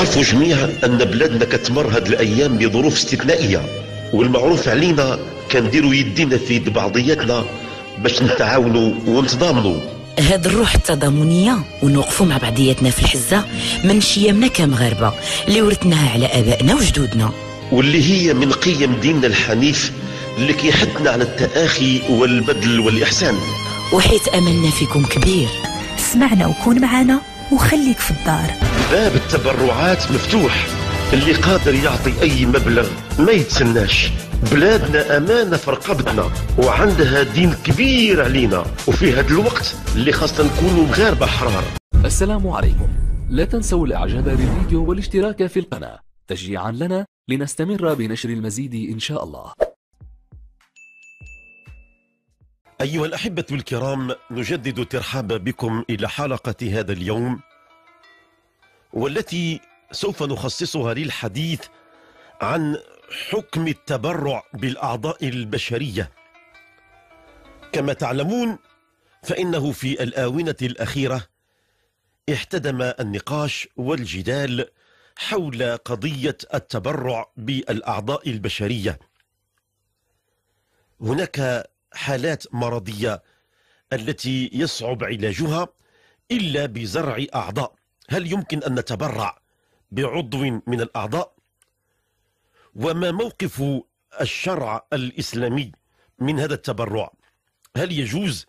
نعرفوا جميعا ان بلادنا كتمر هاد الايام بظروف استثنائيه والمعروف علينا كنديروا يدينا في يد بعضياتنا باش نتعاونوا ونتضامنوا هاد الروح التضامنية ونوقفوا مع بعضياتنا في الحزة من شيامنا كمغاربة اللي ورثناها على آبائنا وجدودنا واللي هي من قيم ديننا الحنيف اللي كيحثنا على التآخي والبذل والإحسان وحيت أملنا فيكم كبير سمعنا وكون معنا وخليك في الدار باب التبرعات مفتوح اللي قادر يعطي أي مبلغ ما يتسناش بلادنا أمانة في رقبتنا وعندها دين كبير علينا وفي هذا الوقت اللي خاصنا نكونوا مغاربة احرار السلام عليكم لا تنسوا الإعجاب بالفيديو والاشتراك في القناة تشجيعا لنا لنستمر بنشر المزيد إن شاء الله أيها الأحبة الكرام نجدد الترحاب بكم إلى حلقة هذا اليوم والتي سوف نخصصها للحديث عن حكم التبرع بالاعضاء البشريه كما تعلمون فانه في الاونه الاخيره احتدم النقاش والجدال حول قضيه التبرع بالاعضاء البشريه هناك حالات مرضيه التي يصعب علاجها الا بزرع اعضاء هل يمكن أن نتبرع بعضو من الأعضاء؟ وما موقف الشرع الإسلامي من هذا التبرع؟ هل يجوز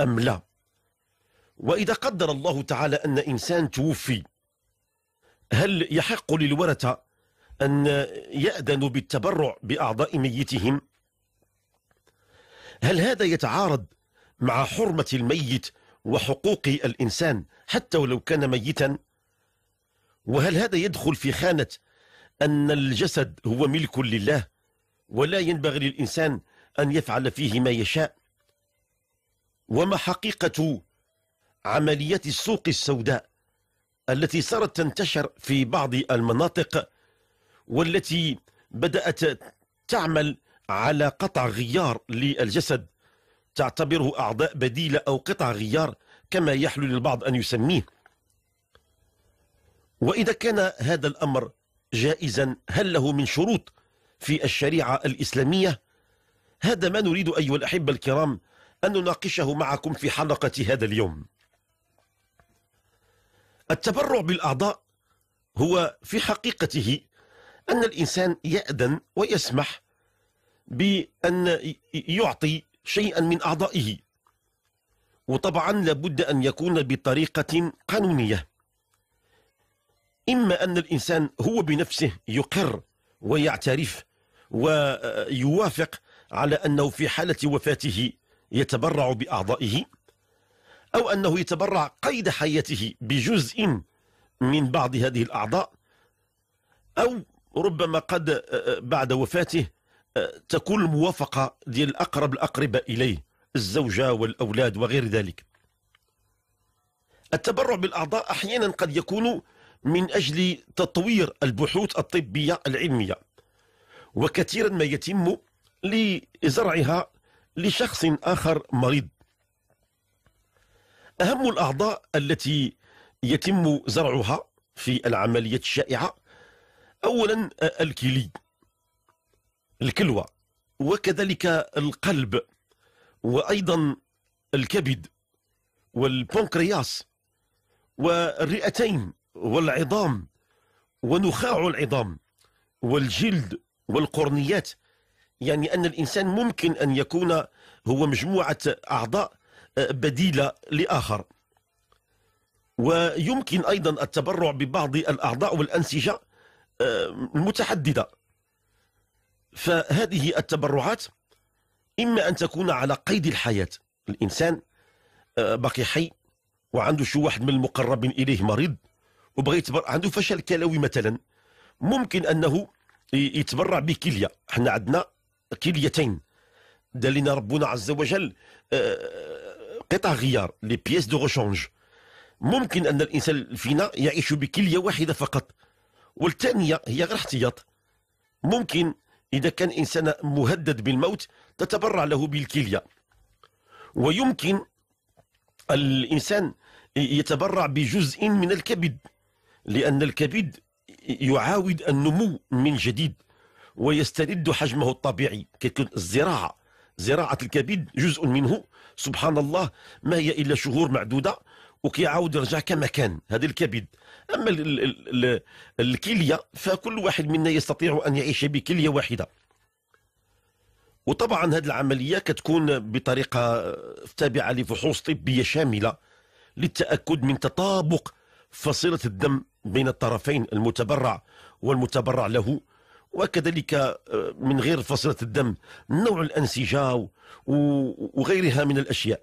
أم لا؟ وإذا قدر الله تعالى أن إنسان توفي هل يحق للورثة أن يأذنوا بالتبرع بأعضاء ميتهم؟ هل هذا يتعارض مع حرمة الميت وحقوق الإنسان حتى ولو كان ميتا وهل هذا يدخل في خانة أن الجسد هو ملك لله ولا ينبغي للإنسان أن يفعل فيه ما يشاء وما حقيقة عملية السوق السوداء التي صارت تنتشر في بعض المناطق والتي بدأت تعمل على قطع غيار للجسد تعتبره أعضاء بديلة أو قطع غيار كما يحلو للبعض أن يسميه وإذا كان هذا الأمر جائزا هل له من شروط في الشريعة الإسلامية؟ هذا ما نريد أيها الأحبة الكرام أن نناقشه معكم في حلقة هذا اليوم التبرع بالأعضاء هو في حقيقته أن الإنسان يأذن ويسمح بأن يعطي شيئا من أعضائه وطبعا لابد أن يكون بطريقة قانونية إما أن الإنسان هو بنفسه يقر ويعترف ويوافق على أنه في حالة وفاته يتبرع بأعضائه أو أنه يتبرع قيد حياته بجزء من بعض هذه الأعضاء أو ربما قد آه، آه، بعد وفاته تكون الموافقه ديال الاقرب الاقرباء اليه الزوجه والاولاد وغير ذلك التبرع بالاعضاء احيانا قد يكون من اجل تطوير البحوث الطبيه العلميه وكثيرا ما يتم لزرعها لشخص اخر مريض اهم الاعضاء التي يتم زرعها في العمليه الشائعه اولا الكلي الكلوة وكذلك القلب وأيضا الكبد والبنكرياس والرئتين والعظام ونخاع العظام والجلد والقرنيات يعني أن الإنسان ممكن أن يكون هو مجموعة أعضاء آه، بديلة لآخر ويمكن أيضا التبرع ببعض الأعضاء والأنسجة آه، المتحددة فهذه التبرعات إما أن تكون على قيد الحياة الإنسان آه، باقي حي وعنده شو واحد من المقربين إليه مريض وبغى يتبرع عنده فشل كلوي مثلا ممكن أنه يتبرع بكلية احنا عندنا كليتين دلنا ربنا عز وجل آه، قطع غيار لي بيس دو روشونج ممكن أن الإنسان فينا يعيش بكلية واحدة فقط والثانية هي غير احتياط ممكن إذا كان إنسان مهدد بالموت تتبرع له بالكلية ويمكن الإنسان يتبرع بجزء من الكبد لأن الكبد يعاود النمو من جديد ويسترد حجمه الطبيعي الزراعة زراعة الكبد جزء منه سبحان الله ما هي إلا شهور معدودة وكيعاود يرجع كما كان هذا الكبد اما الـ الـ الـ الكليه فكل واحد منا يستطيع ان يعيش بكليه واحده وطبعا هذه العمليه كتكون بطريقه تابعه لفحوص طبيه شامله للتاكد من تطابق فصيله الدم بين الطرفين المتبرع والمتبرع له وكذلك آه، من غير فصيله الدم نوع الانسجه وغيرها من الاشياء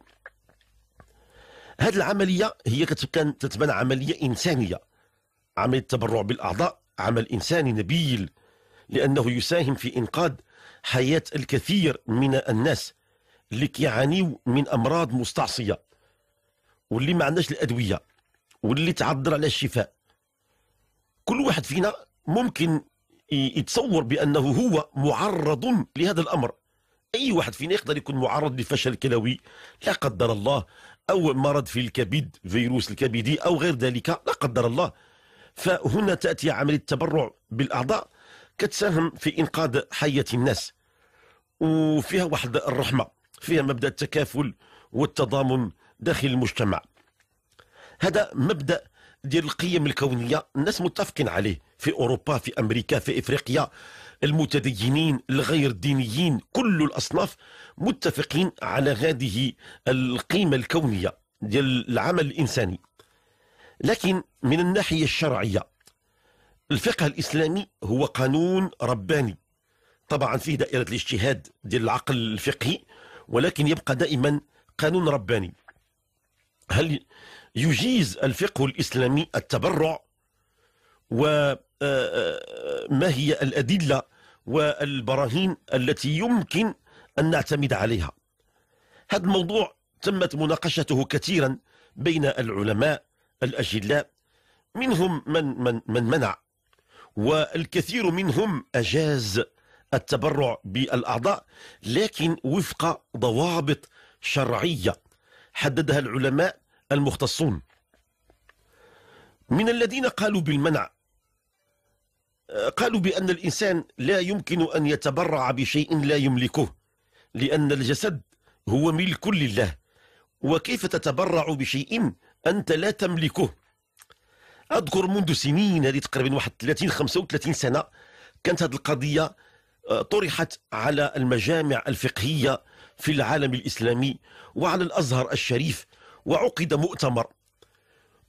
هذه العمليه هي كتبان تتبنى عمليه انسانيه عمليه التبرع بالاعضاء عمل انساني نبيل لانه يساهم في انقاذ حياه الكثير من الناس اللي كيعانيو من امراض مستعصيه واللي ما عندناش الادويه واللي تعذر على الشفاء كل واحد فينا ممكن يتصور بانه هو معرض لهذا الامر اي واحد فينا يقدر يكون معرض لفشل كلوي لا قدر الله أو مرض في الكبد فيروس الكبدي أو غير ذلك لا قدر الله فهنا تأتي عملية التبرع بالأعضاء كتساهم في إنقاذ حياة الناس وفيها واحد الرحمة فيها مبدأ التكافل والتضامن داخل المجتمع هذا مبدأ ديال القيم الكونيه الناس متفقين عليه في اوروبا في امريكا في افريقيا المتدينين الغير دينيين كل الاصناف متفقين على هذه القيمه الكونيه ديال العمل الانساني لكن من الناحيه الشرعيه الفقه الاسلامي هو قانون رباني طبعا فيه دائره الاجتهاد ديال العقل الفقهي ولكن يبقى دائما قانون رباني هل يجيز الفقه الإسلامي التبرع وما آه، آه، هي الأدلة والبراهين التي يمكن أن نعتمد عليها هذا الموضوع تمت مناقشته كثيرا بين العلماء الأجلاء منهم من, من, من منع والكثير منهم أجاز التبرع بالأعضاء لكن وفق ضوابط شرعية حددها العلماء المختصون من الذين قالوا بالمنع آه، قالوا بأن الإنسان لا يمكن أن يتبرع بشيء لا يملكه لأن الجسد هو ملك لله وكيف تتبرع بشيء أنت لا تملكه أذكر منذ سنين هذه تقريبا واحد 30 35 سنة كانت هذه القضية آه، طرحت على المجامع الفقهية في العالم الإسلامي وعلى الأزهر الشريف وعقد مؤتمر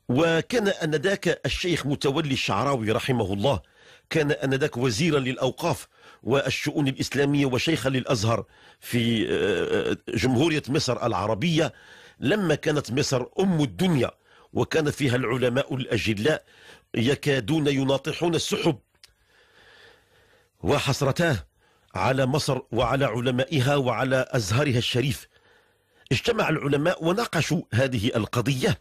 وكان أنذاك الشيخ متولي الشعراوي رحمه الله كان أنذاك وزيرا للأوقاف والشؤون الإسلامية وشيخا للأزهر في آه، جمهورية مصر العربية لما كانت مصر أم الدنيا وكان فيها العلماء الأجلاء يكادون يناطحون السحب وحسرتاه على مصر وعلى علمائها وعلى أزهرها الشريف اجتمع العلماء وناقشوا هذه القضية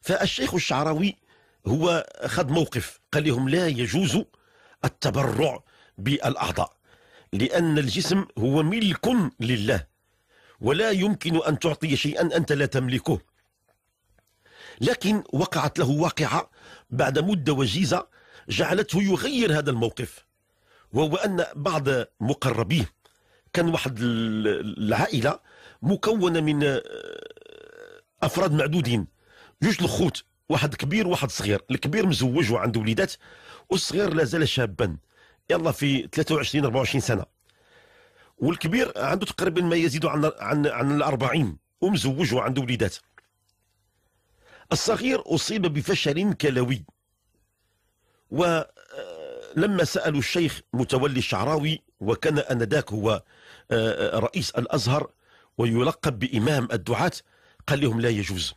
فالشيخ الشعراوي هو خد موقف قال لهم لا يجوز التبرع بالأعضاء لأن الجسم هو ملك لله ولا يمكن أن تعطي شيئا أنت لا تملكه لكن وقعت له واقعة بعد مدة وجيزة جعلته يغير هذا الموقف وهو أن بعض مقربيه كان واحد العائلة مكونه من آه، افراد معدودين جوج الخوت واحد كبير واحد صغير الكبير مزوج وعنده وليدات والصغير لازال شابا يلا في 23 24 سنه والكبير عنده تقريبا ما يزيد عن عن عن ال 40 ومزوج وعنده وليدات الصغير اصيب بفشل كلوي ولما آه، سالوا الشيخ متولي الشعراوي وكان انذاك هو آه، رئيس الازهر ويلقب بإمام الدعاة قال لهم لا يجوز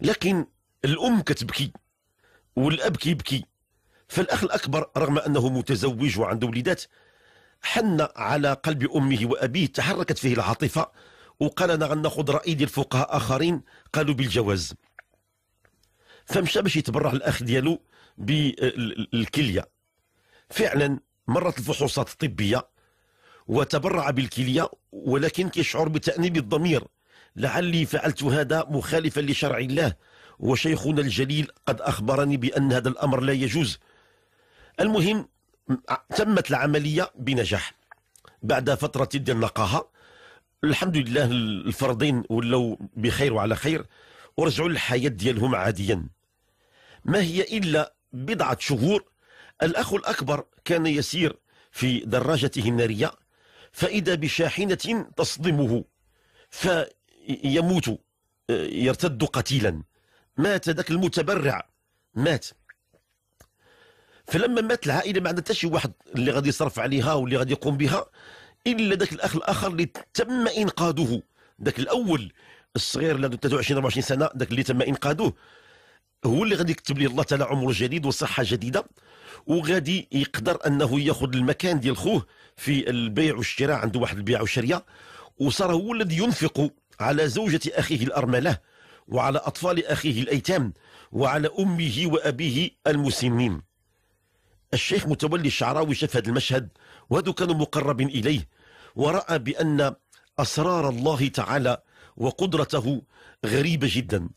لكن الأم كتبكي والأب كيبكي فالأخ الأكبر رغم أنه متزوج وعنده وليدات حن على قلب أمه وأبيه تحركت فيه العاطفة وقال أنا نعم، غناخذ رأي ديال فقهاء آخرين قالوا بالجواز فمشى باش يتبرع الأخ ديالو بالكلية فعلا مرت الفحوصات الطبية وتبرع بالكلية ولكن كيشعر بتأنيب الضمير لعلي فعلت هذا مخالفا لشرع الله وشيخنا الجليل قد أخبرني بأن هذا الأمر لا يجوز المهم تمت العملية بنجاح بعد فترة ديال النقاهة الحمد لله الفردين ولو بخير وعلى خير ورجعوا للحياة ديالهم عاديا ما هي إلا بضعة شهور الأخ الأكبر كان يسير في دراجته النارية فإذا بشاحنة تصدمه فيموت آه، يرتد قتيلا مات ذاك المتبرع مات فلما مات العائلة ما عندها حتى شي واحد اللي غادي يصرف عليها واللي غادي يقوم بها إلا ذاك الأخ الآخر اللي تم إنقاذه ذاك الأول الصغير اللي عنده 23 24 سنة ذاك اللي تم إنقاذه هو اللي غادي يكتب لي الله تعالى عمر جديد وصحة جديدة وغادي يقدر انه ياخذ المكان ديال خوه في البيع والشراء عنده واحد البيع والشراء وصار هو الذي ينفق على زوجة أخيه الأرملة وعلى أطفال أخيه الأيتام وعلى أمه وأبيه المسنين الشيخ متولي الشعراوي شاف هذا المشهد وهذو كانوا مقربين إليه ورأى بأن أسرار الله تعالى وقدرته غريبة جدا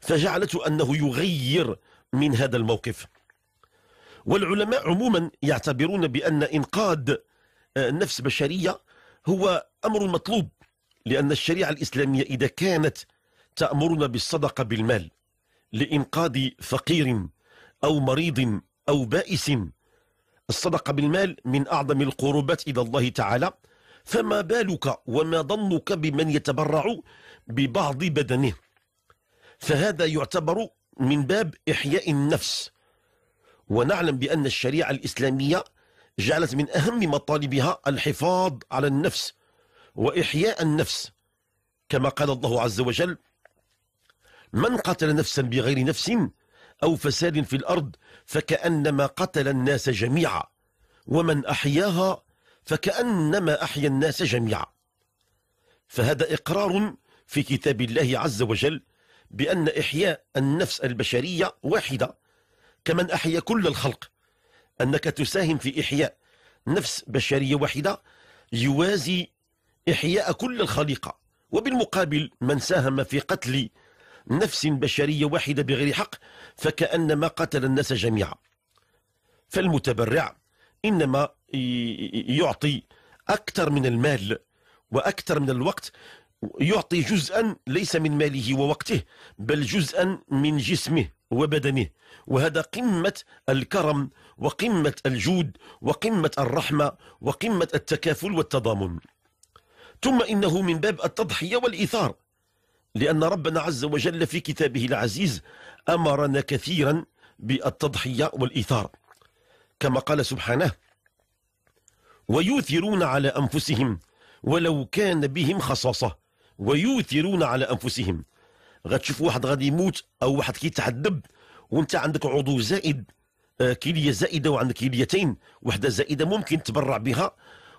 فجعلته أنه يغير من هذا الموقف والعلماء عموما يعتبرون بأن إنقاذ آه، نفس بشرية هو أمر مطلوب لأن الشريعة الإسلامية إذا كانت تأمرنا بالصدقة بالمال لإنقاذ فقير أو مريض أو بائس الصدقة بالمال من أعظم القربات إلى الله تعالى فما بالك وما ظنك بمن يتبرع ببعض بدنه فهذا يعتبر من باب إحياء النفس ونعلم بأن الشريعة الإسلامية جعلت من أهم مطالبها الحفاظ على النفس وإحياء النفس كما قال الله عز وجل من قتل نفسا بغير نفس أو فساد في الأرض فكأنما قتل الناس جميعا ومن أحياها فكأنما أحيا الناس جميعا فهذا إقرار في كتاب الله عز وجل بأن إحياء النفس البشرية واحدة كمن أحيا كل الخلق أنك تساهم في إحياء نفس بشرية واحدة يوازي إحياء كل الخليقة وبالمقابل من ساهم في قتل نفس بشرية واحدة بغير حق فكأنما قتل الناس جميعا فالمتبرع إنما يعطي أكثر من المال وأكثر من الوقت يعطي جزءا ليس من ماله ووقته بل جزءا من جسمه وبدنه وهذا قمة الكرم وقمة الجود وقمة الرحمة وقمة التكافل والتضامن ثم إنه من باب التضحية والإيثار لأن ربنا عز وجل في كتابه العزيز أمرنا كثيرا بالتضحية والإيثار كما قال سبحانه ويؤثرون على أنفسهم ولو كان بهم خصاصة ويؤثرون على أنفسهم غتشوف واحد غادي يموت او واحد كيتعذب وانت عندك عضو زائد آه، كليه زائده وعندك كليتين وحده زائده ممكن تبرع بها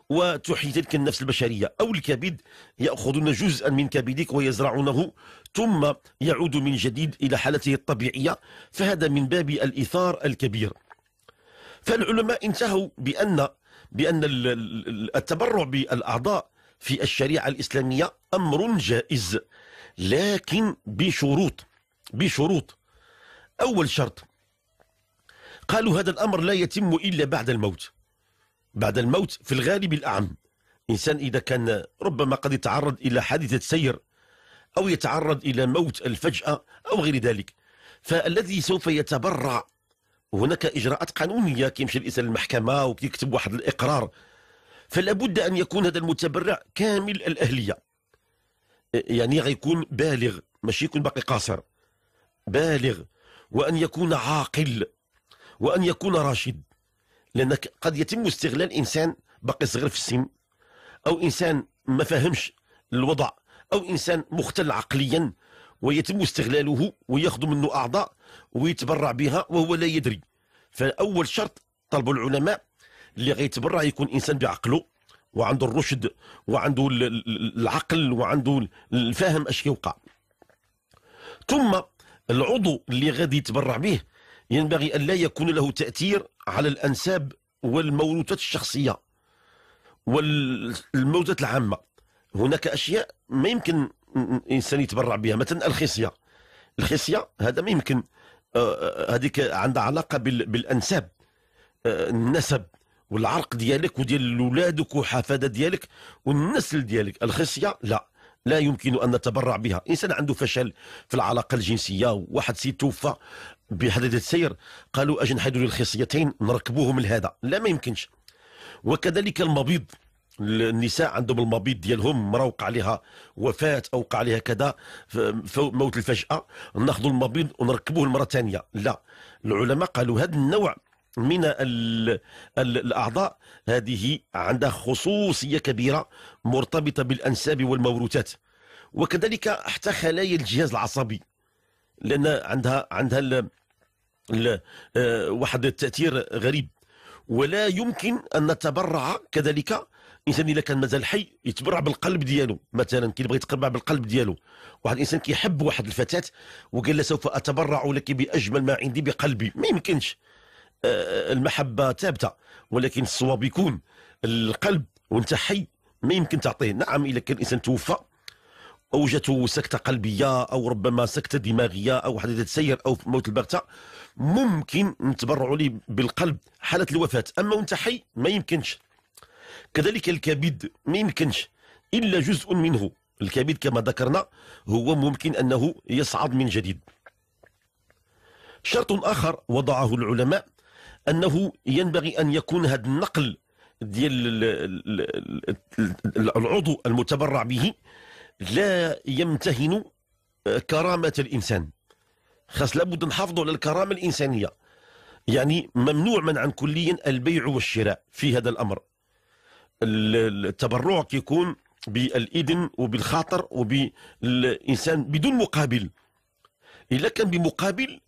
وتحيي تلك النفس البشريه او الكبد ياخذون جزءا من كبدك ويزرعونه ثم يعود من جديد الى حالته الطبيعيه فهذا من باب الايثار الكبير فالعلماء انتهوا بان بان التبرع بالاعضاء في الشريعه الاسلاميه امر جائز لكن بشروط بشروط أول شرط قالوا هذا الأمر لا يتم إلا بعد الموت بعد الموت في الغالب الأعم إنسان إذا كان ربما قد يتعرض إلى حادثة سير أو يتعرض إلى موت الفجأة أو غير ذلك فالذي سوف يتبرع هناك إجراءات قانونية كيمشي الإنسان للمحكمة وكيكتب واحد الإقرار فلا بد أن يكون هذا المتبرع كامل الأهلية يعني غيكون بالغ ماشي يكون باقي قاصر بالغ وأن يكون عاقل وأن يكون راشد لأنك قد يتم استغلال إنسان باقي صغير في السن أو إنسان ما فهمش الوضع أو إنسان مختل عقليا ويتم استغلاله ويأخذ منه أعضاء ويتبرع بها وهو لا يدري فأول شرط طلب العلماء اللي غيتبرع يكون إنسان بعقله وعنده الرشد وعنده العقل وعنده الفهم اش يوقع ثم العضو اللي غادي يتبرع به ينبغي ان لا يكون له تاثير على الانساب والموروثات الشخصيه والموروثات العامه هناك اشياء ما يمكن الانسان يتبرع بها مثلا الخصيه الخصيه هذا ما يمكن آه، آه، هذيك عندها علاقه بالانساب آه، النسب والعرق ديالك وديال اولادك وحفاده ديالك والنسل ديالك الخصيه لا لا يمكن ان نتبرع بها انسان عنده فشل في العلاقه الجنسيه واحد سيد توفى بحادثه سير قالوا اجي نحيدوا الخصيتين نركبوهم لهذا لا ما يمكنش وكذلك المبيض النساء عندهم المبيض ديالهم مرا وقع عليها وفاه او وقع عليها كذا موت الفجاه ناخذوا المبيض ونركبوه المره ثانيه لا العلماء قالوا هذا النوع من الأعضاء هذه عندها خصوصية كبيرة مرتبطة بالأنساب والموروثات وكذلك حتى خلايا الجهاز العصبي لأن عندها عندها الـ الـ آه، واحد التأثير غريب ولا يمكن أن نتبرع كذلك الانسان إذا كان مازال حي يتبرع بالقلب ديالو مثلا كي كيبغي يتبرع بالقلب ديالو واحد الانسان كيحب واحد الفتاه وقال لها سوف اتبرع لك باجمل ما عندي بقلبي ما يمكنش آه، المحبه ثابته ولكن الصواب يكون القلب وانت حي ما يمكن تعطيه نعم اذا كان الانسان توفى اوجته سكته قلبيه او ربما سكته دماغيه او حادثه سير او موت البغته ممكن نتبرعوا لي بالقلب حاله الوفاه اما وانت حي ما يمكنش كذلك الكبد ما يمكنش الا جزء منه الكبد كما ذكرنا هو ممكن انه يصعد من جديد شرط اخر وضعه العلماء انه ينبغي ان يكون هذا النقل ديال العضو المتبرع به لا يمتهن آه، كرامه الانسان خاص لابد نحافظوا على الكرامه الانسانيه يعني ممنوع منعا كليا البيع والشراء في هذا الامر التبرع كيكون بالاذن وبالخاطر وبالانسان بدون مقابل الا كان بمقابل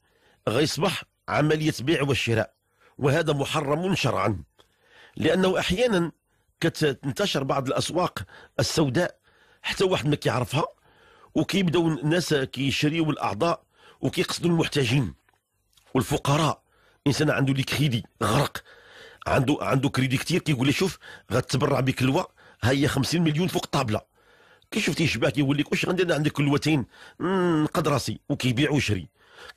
غيصبح عمليه بيع وشراء وهذا محرم شرعا لأنه أحيانا كتنتشر بعض الأسواق السوداء حتى واحد ما كيعرفها وكيبداو الناس كيشريو الأعضاء وكيقصدوا المحتاجين والفقراء انسان عنده لي كريدي غرق عنده عنده كريدي كثير كيقول لي شوف غتبرع بكلوه ها هي 50 مليون فوق الطابله كي شفتي شباك كيقول لك واش غندير عندك كلوتين نقد راسي وكيبيع ويشري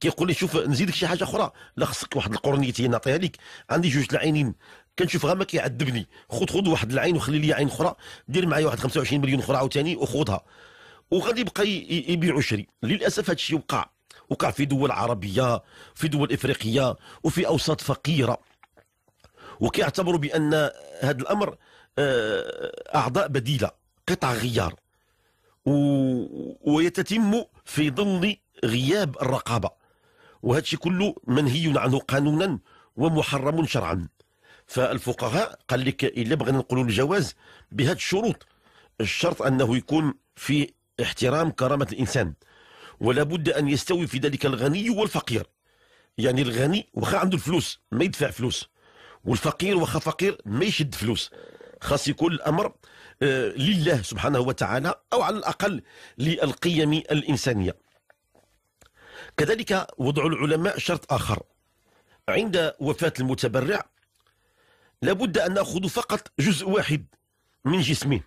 كيقول لي شوف نزيدك شي حاجه اخرى لا خصك واحد القرنيتين نعطيها لك عندي جوج العينين كنشوف غير ما كيعذبني خذ خذ واحد العين وخلي لي عين اخرى دير معايا واحد 25 مليون اخرى عاوتاني وخذها وغادي يبقى يبيع ويشري للاسف هذا الشيء وقع وقع في دول عربيه في دول افريقيه وفي اوساط فقيره وكيعتبروا بان هذا الامر آه، اعضاء بديله قطع غيار و... ويتتم في ظل غياب الرقابه وهذا الشيء كله منهي عنه قانونا ومحرم شرعا فالفقهاء قال لك الا بغينا نقولوا الجواز بهذه الشروط الشرط انه يكون في احترام كرامه الانسان ولا بد ان يستوي في ذلك الغني والفقير يعني الغني واخا عنده الفلوس ما يدفع فلوس والفقير واخا فقير ما يشد فلوس خاص يكون الامر آه، لله سبحانه وتعالى او على الاقل للقيم الانسانيه كذلك وضع العلماء شرط آخر عند وفاة المتبرع لابد أن نأخذ فقط جزء واحد من جسمه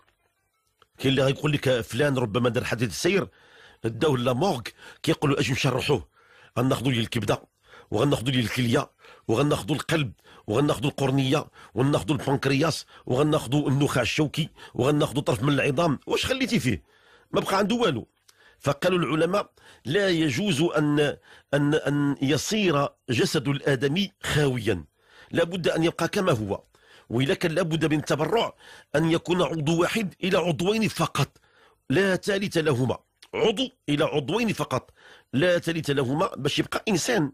كاين اللي غيقول لك فلان ربما دار حادث السير داو لا مورغ كيقولوا اجي نشرحوه غناخذوا ليه الكبده وغناخذوا ليه الكليه وغناخذوا القلب وغناخذوا القرنيه وغناخذوا البنكرياس وغناخذوا النخاع الشوكي وغناخذوا طرف من العظام واش خليتي فيه ما بقى عنده والو فقالوا العلماء لا يجوز أن, أن, أن يصير جسد الآدمي خاويا لابد أن يبقى كما هو ولكن لا لابد من تبرع أن يكون عضو واحد إلى عضوين فقط لا ثالث لهما عضو إلى عضوين فقط لا ثالث لهما باش يبقى إنسان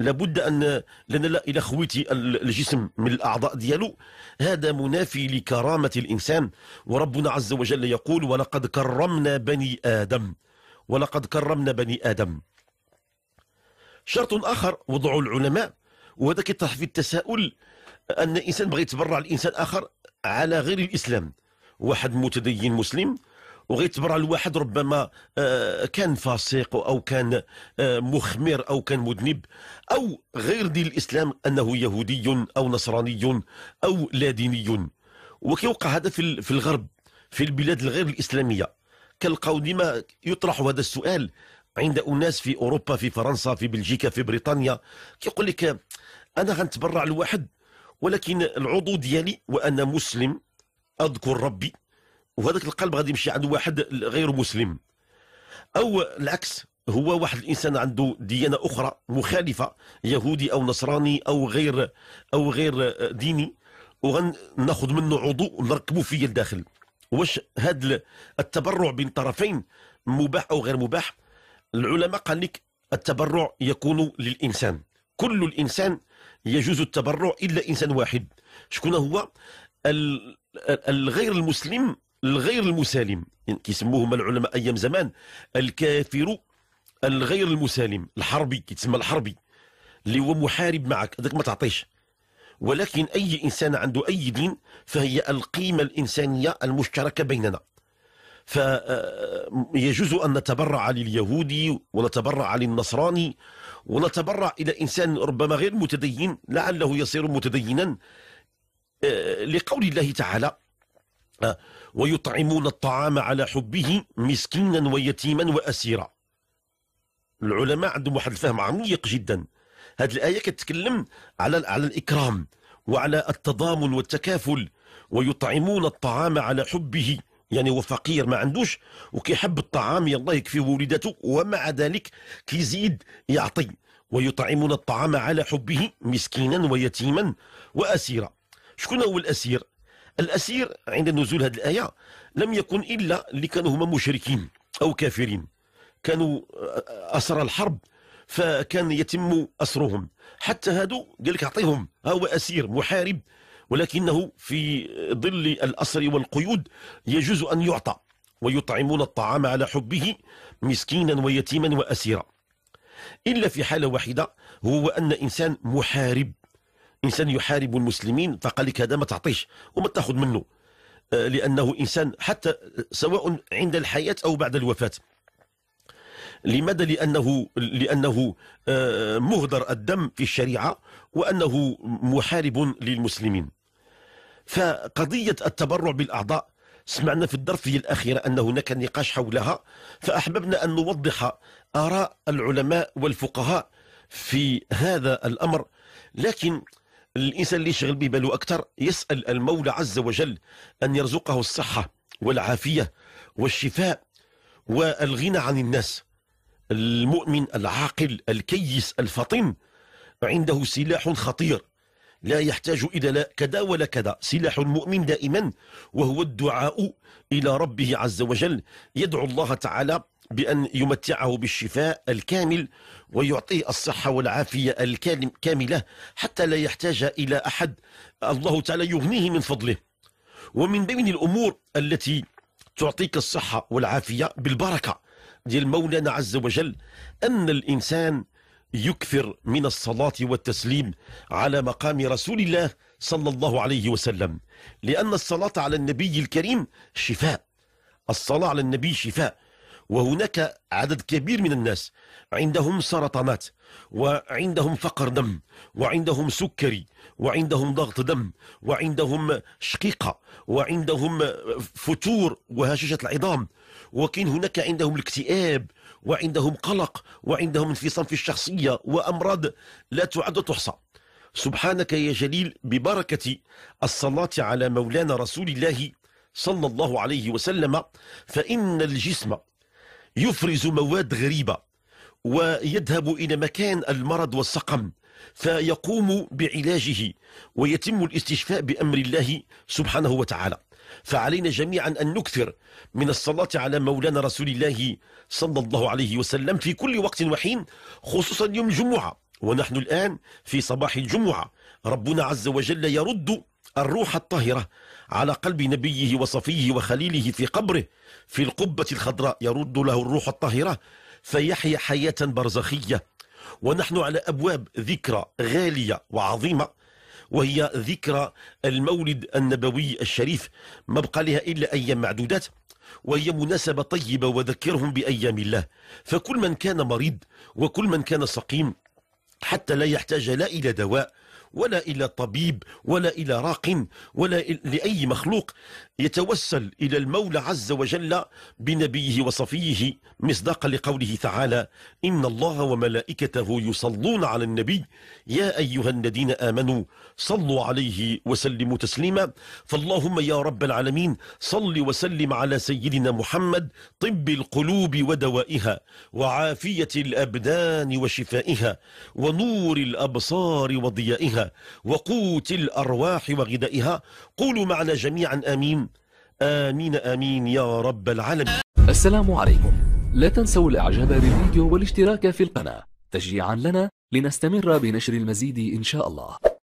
لابد ان لان لا الى خويتي الجسم من الاعضاء ديالو هذا منافي لكرامه الانسان وربنا عز وجل يقول ولقد كرمنا بني ادم ولقد كرمنا بني آدم شرط آخر وضع العلماء وهذا كيطرح في التساؤل أن إنسان بغى يتبرع لإنسان آخر على غير الإسلام واحد متدين مسلم يتبرع لواحد ربما آه، كان فاسق او كان آه، مخمر او كان مذنب او غير دين الاسلام انه يهودي او نصراني او لا ديني وكيوقع هذا في الغرب في البلاد الغير الاسلاميه كالقول ديما يطرح هذا السؤال عند اناس في اوروبا في فرنسا في بلجيكا في بريطانيا كيقول لك انا غنتبرع لواحد ولكن العضو ديالي وانا مسلم اذكر ربي وهذاك القلب غادي يمشي عند واحد غير مسلم او العكس هو واحد الانسان عنده ديانه اخرى مخالفه يهودي او نصراني او غير او غير ديني وغناخذ منه عضو ونركبه في الداخل واش هذا التبرع بين طرفين مباح او غير مباح العلماء قال لك التبرع يكون للانسان كل الانسان يجوز التبرع الا انسان واحد شكون هو الغير المسلم الغير المسالم كيسموهم العلماء ايام زمان الكافر الغير المسالم الحربي كيتسمى الحربي اللي هو محارب معك هذاك ما تعطيش ولكن أي إنسان عنده أي دين فهي القيمة الإنسانية المشتركة بيننا فيجوز آه، أن نتبرع لليهودي ونتبرع للنصراني ونتبرع إلى إنسان ربما غير متدين لعله يصير متدينا آه، لقول الله تعالى آه، ويطعمون الطعام على حبه مسكينا ويتيما وأسيرا العلماء عندهم واحد الفهم عميق جدا هذه الآية كتكلم على على الإكرام وعلى التضامن والتكافل ويطعمون الطعام على حبه يعني هو فقير ما عندوش وكيحب الطعام يلاه يكفيه وليداته ومع ذلك كيزيد يعطي ويطعمون الطعام على حبه مسكينا ويتيما وأسيرا شكون هو الأسير؟ الأسير عند نزول هذه الآية لم يكن إلا اللي كانوا هما مشركين أو كافرين كانوا أسر الحرب فكان يتم أسرهم حتى هادو قال لك أعطيهم ها هو أسير محارب ولكنه في ظل الأسر والقيود يجوز أن يعطى ويطعمون الطعام على حبه مسكينا ويتيما وأسيرا إلا في حالة واحدة هو أن إنسان محارب إنسان يحارب المسلمين فقال لك هذا ما تعطيش وما تأخذ منه آه، لأنه إنسان حتى سواء عند الحياة أو بعد الوفاة لماذا لانه لانه آه، مهدر الدم في الشريعه وانه محارب للمسلمين فقضيه التبرع بالاعضاء سمعنا في الدرفية الأخيرة أن هناك نقاش حولها فأحببنا أن نوضح آراء العلماء والفقهاء في هذا الأمر لكن الإنسان اللي يشغل به باله أكثر يسأل المولى عز وجل أن يرزقه الصحة والعافية والشفاء والغنى عن الناس المؤمن العاقل الكيس الفطن عنده سلاح خطير لا يحتاج إلى لا كذا ولا كذا سلاح المؤمن دائما وهو الدعاء إلى ربه عز وجل يدعو الله تعالى بأن يمتعه بالشفاء الكامل ويعطيه الصحة والعافية الكاملة حتى لا يحتاج إلى أحد الله تعالى يغنيه من فضله ومن بين الأمور التي تعطيك الصحة والعافية بالبركة ديال مولانا عز وجل أن الإنسان يكثر من الصلاة والتسليم على مقام رسول الله صلى الله عليه وسلم لأن الصلاة على النبي الكريم شفاء الصلاة على النبي شفاء وهناك عدد كبير من الناس عندهم سرطانات وعندهم فقر دم وعندهم سكري وعندهم ضغط دم وعندهم شقيقة وعندهم فتور وهشاشة العظام وكان هناك عندهم الاكتئاب وعندهم قلق وعندهم انفصام في الشخصية وأمراض لا تعد تحصى سبحانك يا جليل ببركة الصلاة على مولانا رسول الله صلى الله عليه وسلم فإن الجسم يفرز مواد غريبة ويذهب إلى مكان المرض والسقم فيقوم بعلاجه ويتم الاستشفاء بأمر الله سبحانه وتعالى فعلينا جميعا أن نكثر من الصلاة على مولانا رسول الله صلى الله عليه وسلم في كل وقت وحين خصوصا يوم الجمعة ونحن الآن في صباح الجمعة ربنا عز وجل يرد الروح الطاهرة على قلب نبيه وصفيه وخليله في قبره في القبة الخضراء يرد له الروح الطاهرة فيحيا حياة برزخية ونحن على أبواب ذكرى غالية وعظيمة وهي ذكرى المولد النبوي الشريف ما بقى لها إلا أيام معدودات وهي مناسبة طيبة وذكرهم بأيام الله فكل من كان مريض وكل من كان سقيم حتى لا يحتاج لا إلى دواء ولا إلى طبيب ولا إلى راق ولا لأي مخلوق يتوسل إلى المولى عز وجل بنبيه وصفيه مصداقا لقوله تعالى إن الله وملائكته يصلون على النبي يا أيها الذين آمنوا صلوا عليه وسلموا تسليما فاللهم يا رب العالمين صل وسلم على سيدنا محمد طب القلوب ودوائها وعافية الأبدان وشفائها ونور الأبصار وضيائها وقوت الأرواح وغذائها قولوا معنا جميعا آمين آمين آمين يا رب العالمين السلام عليكم لا تنسوا الإعجاب بالفيديو والاشتراك في القناة تشجيعا لنا لنستمر بنشر المزيد إن شاء الله